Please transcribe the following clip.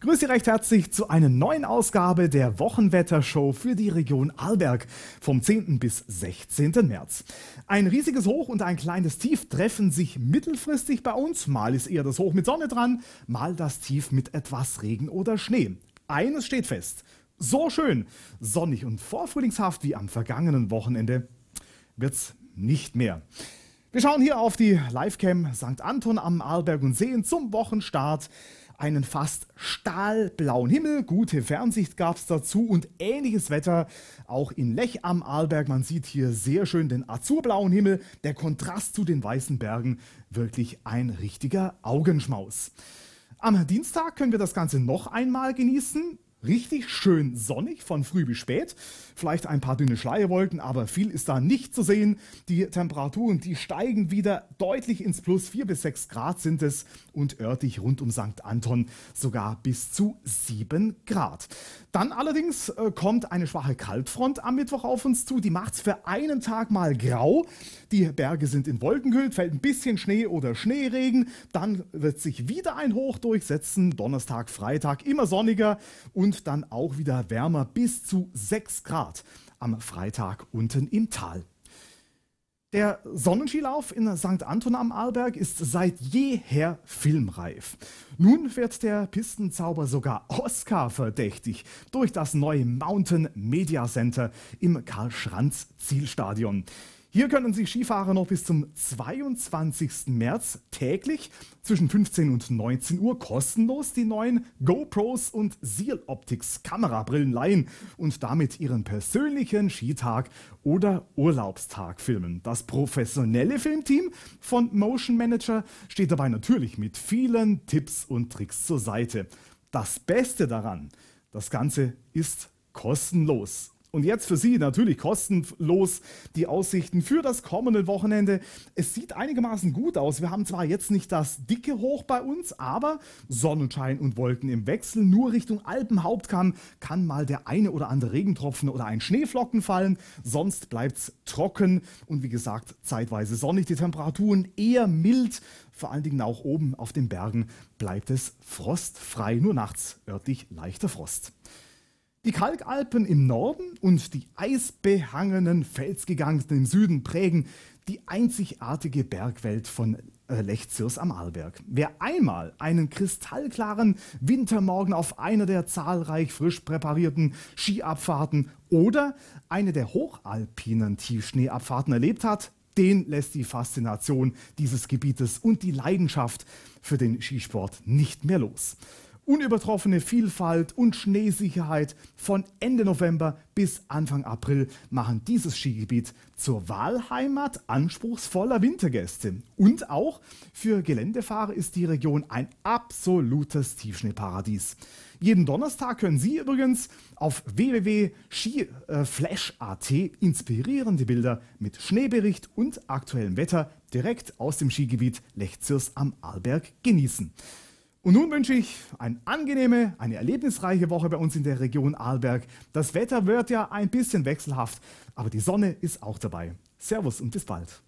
Grüß Sie recht herzlich zu einer neuen Ausgabe der Wochenwettershow für die Region Arlberg vom 10. bis 16. März. Ein riesiges Hoch und ein kleines Tief treffen sich mittelfristig bei uns. Mal ist eher das Hoch mit Sonne dran, mal das Tief mit etwas Regen oder Schnee. Eines steht fest. So schön, sonnig und vorfrühlingshaft wie am vergangenen Wochenende wird's nicht mehr. Wir schauen hier auf die Livecam St. Anton am Arlberg und sehen zum Wochenstart einen fast stahlblauen Himmel, gute Fernsicht gab es dazu und ähnliches Wetter auch in Lech am Arlberg. Man sieht hier sehr schön den azurblauen Himmel, der Kontrast zu den weißen Bergen, wirklich ein richtiger Augenschmaus. Am Dienstag können wir das Ganze noch einmal genießen richtig schön sonnig von früh bis spät. Vielleicht ein paar dünne Schleierwolken, aber viel ist da nicht zu sehen. Die Temperaturen, die steigen wieder deutlich ins Plus. 4 bis 6 Grad sind es und örtlich rund um St. Anton sogar bis zu 7 Grad. Dann allerdings äh, kommt eine schwache Kaltfront am Mittwoch auf uns zu. Die macht es für einen Tag mal grau. Die Berge sind in Wolken gehüllt, fällt ein bisschen Schnee oder Schneeregen. Dann wird sich wieder ein Hoch durchsetzen. Donnerstag, Freitag immer sonniger und dann auch wieder wärmer bis zu 6 Grad am Freitag unten im Tal. Der Sonnenskilauf in St. Anton am Arlberg ist seit jeher filmreif. Nun wird der Pistenzauber sogar Oscar verdächtig durch das neue Mountain Media Center im Karl-Schranz-Zielstadion. Hier können sich Skifahrer noch bis zum 22. März täglich zwischen 15 und 19 Uhr kostenlos die neuen GoPros und Seal Optics Kamerabrillen leihen und damit ihren persönlichen Skitag oder Urlaubstag filmen. Das professionelle Filmteam von Motion Manager steht dabei natürlich mit vielen Tipps und Tricks zur Seite. Das Beste daran, das Ganze ist kostenlos und jetzt für Sie natürlich kostenlos die Aussichten für das kommende Wochenende. Es sieht einigermaßen gut aus. Wir haben zwar jetzt nicht das dicke Hoch bei uns, aber Sonnenschein und Wolken im Wechsel. Nur Richtung Alpenhauptkamm kann mal der eine oder andere Regentropfen oder ein Schneeflocken fallen. Sonst bleibt es trocken und wie gesagt zeitweise sonnig. Die Temperaturen eher mild. Vor allen Dingen auch oben auf den Bergen bleibt es frostfrei, nur nachts örtlich leichter Frost. Die Kalkalpen im Norden und die eisbehangenen Felsgiganten im Süden prägen die einzigartige Bergwelt von äh, Lechzirs am Arlberg. Wer einmal einen kristallklaren Wintermorgen auf einer der zahlreich frisch präparierten Skiabfahrten oder eine der hochalpinen Tiefschneeabfahrten erlebt hat, den lässt die Faszination dieses Gebietes und die Leidenschaft für den Skisport nicht mehr los unübertroffene Vielfalt und Schneesicherheit von Ende November bis Anfang April machen dieses Skigebiet zur Wahlheimat anspruchsvoller Wintergäste. Und auch für Geländefahrer ist die Region ein absolutes Tiefschneeparadies. Jeden Donnerstag können Sie übrigens auf www.skiflash.at inspirierende Bilder mit Schneebericht und aktuellem Wetter direkt aus dem Skigebiet Lechzürs am Arlberg genießen. Und nun wünsche ich eine angenehme, eine erlebnisreiche Woche bei uns in der Region Arlberg. Das Wetter wird ja ein bisschen wechselhaft, aber die Sonne ist auch dabei. Servus und bis bald.